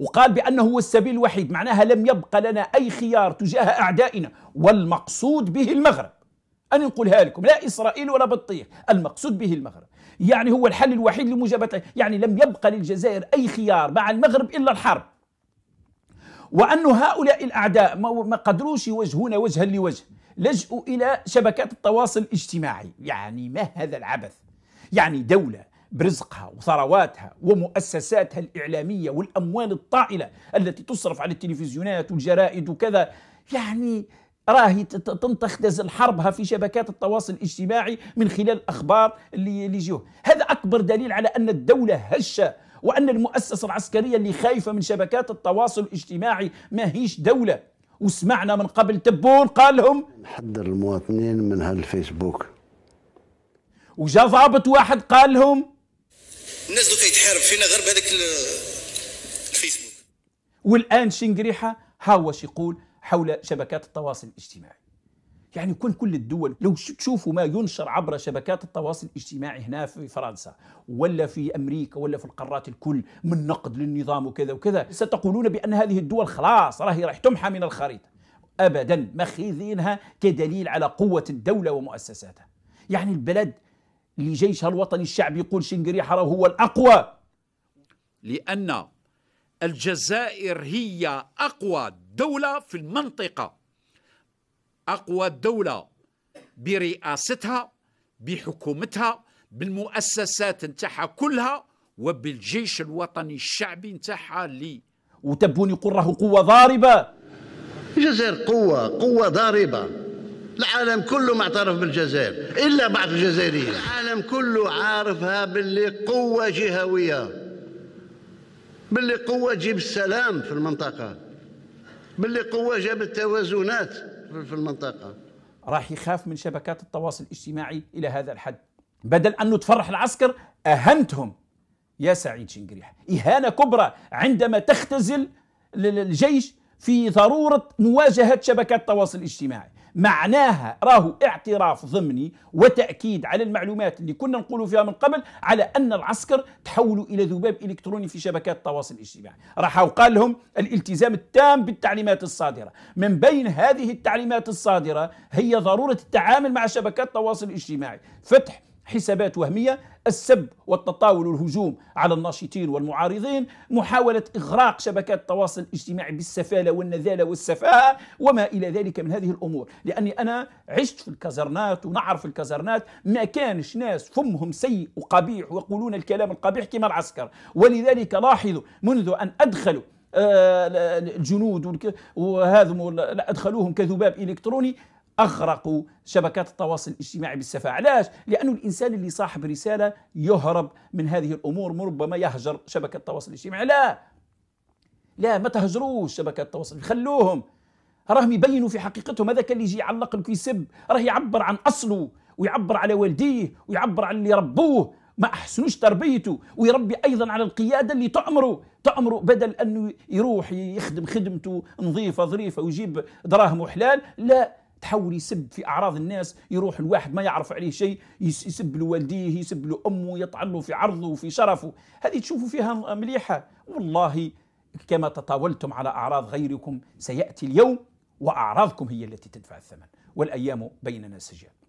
وقال بأنه هو السبيل الوحيد معناها لم يبقى لنا أي خيار تجاه أعدائنا والمقصود به المغرب أنا نقولها لكم لا إسرائيل ولا بطيخ المقصود به المغرب يعني هو الحل الوحيد لمجابته يعني لم يبقى للجزائر أي خيار مع المغرب إلا الحرب وأن هؤلاء الأعداء ما قدروش يوجهون وجها لوجه لجؤوا إلى شبكات التواصل الاجتماعي يعني ما هذا العبث يعني دولة برزقها وثرواتها ومؤسساتها الإعلامية والأموال الطائلة التي تصرف على التلفزيونات والجرائد وكذا يعني راهي تنتخدز حربها في شبكات التواصل الاجتماعي من خلال الأخبار اللي يجيوه هذا أكبر دليل على أن الدولة هشة وأن المؤسسة العسكرية اللي خايفة من شبكات التواصل الاجتماعي ما هيش دولة وسمعنا من قبل تبون قال لهم نحذر المواطنين من هالفيسبوك وجا ضابط واحد قال لهم الناس دوك يتحارب فينا غير بهذاك الفيسبوك والان شنقريحه ها هو يقول حول شبكات التواصل الاجتماعي يعني كل كل الدول لو تشوفوا ما ينشر عبر شبكات التواصل الاجتماعي هنا في فرنسا ولا في امريكا ولا في القارات الكل من نقد للنظام وكذا وكذا ستقولون بان هذه الدول خلاص راهي راح تمحى من الخريطه ابدا ماخذينها كدليل على قوه الدوله ومؤسساتها يعني البلد لجيشها الوطني الشعبي يقول شنقريحة هو الأقوى لأن الجزائر هي أقوى دولة في المنطقة أقوى دولة برئاستها بحكومتها بالمؤسسات نتاعها كلها وبالجيش الوطني الشعبي نتاعها لي وتبون يقول راه قوة ضاربة الجزائر قوة قوة ضاربة العالم كله معترف بالجزائر إلا بعض الجزائريين العالم كله عارفها باللي قوة جهوية باللي قوة تجيب السلام في المنطقة باللي قوة جاب التوازنات في المنطقة راح يخاف من شبكات التواصل الاجتماعي إلى هذا الحد بدل أنه تفرح العسكر أهنتهم يا سعيد شنقريح إهانة كبرى عندما تختزل الجيش في ضرورة مواجهة شبكات التواصل الاجتماعي معناها راهو اعتراف ضمني وتأكيد على المعلومات اللي كنا نقولوا فيها من قبل على أن العسكر تحولوا إلى ذباب إلكتروني في شبكات التواصل الاجتماعي راح وقال لهم الالتزام التام بالتعليمات الصادرة من بين هذه التعليمات الصادرة هي ضرورة التعامل مع شبكات التواصل الاجتماعي فتح حسابات وهمية السب والتطاول والهجوم على الناشطين والمعارضين محاولة إغراق شبكات التواصل الاجتماعي بالسفالة والنذالة والسفاهة وما إلى ذلك من هذه الأمور لأني أنا عشت في الكازرنات ونعرف الكازرنات ما كانش ناس فمهم سيء وقبيح ويقولون الكلام القبيح كما العسكر ولذلك لاحظوا منذ أن أدخلوا آه، الجنود وهذم ادخلوهم كذباب الكتروني أغرقوا شبكات التواصل الاجتماعي بالسفاهة علاش؟ لأنه الإنسان اللي صاحب رسالة يهرب من هذه الأمور ربما يهجر شبكة التواصل الاجتماعي لا لا ما تهجروش شبكات التواصل خلوهم راهم يبينوا في حقيقتهم هذا اللي يجي يعلق لك ويسب راه يعبر عن أصله ويعبر على والديه ويعبر على اللي ربوه ما احسنوش تربيته ويربي ايضا على القياده اللي تامره تامره بدل انه يروح يخدم خدمته نظيفه ظريفه ويجيب دراهم وحلال لا تحول يسب في اعراض الناس يروح الواحد ما يعرف عليه شيء يسب لوالديه يسب لامه يطعن له في عرضه وفي شرفه هذه تشوفوا فيها مليحه والله كما تطاولتم على اعراض غيركم سياتي اليوم واعراضكم هي التي تدفع الثمن والايام بيننا سجال